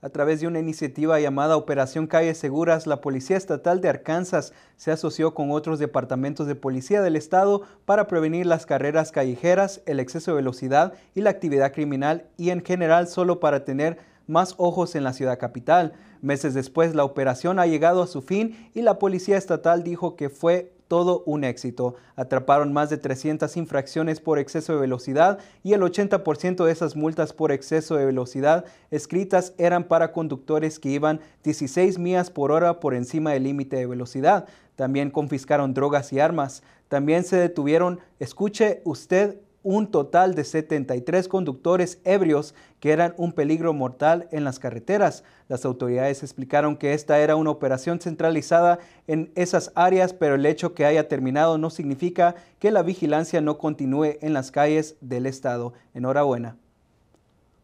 A través de una iniciativa llamada Operación Calles Seguras, la Policía Estatal de Arkansas se asoció con otros departamentos de policía del estado para prevenir las carreras callejeras, el exceso de velocidad y la actividad criminal y en general solo para tener más ojos en la ciudad capital. Meses después, la operación ha llegado a su fin y la Policía Estatal dijo que fue todo un éxito. Atraparon más de 300 infracciones por exceso de velocidad y el 80% de esas multas por exceso de velocidad escritas eran para conductores que iban 16 millas por hora por encima del límite de velocidad. También confiscaron drogas y armas. También se detuvieron, escuche usted, un total de 73 conductores ebrios que eran un peligro mortal en las carreteras. Las autoridades explicaron que esta era una operación centralizada en esas áreas, pero el hecho que haya terminado no significa que la vigilancia no continúe en las calles del estado. Enhorabuena.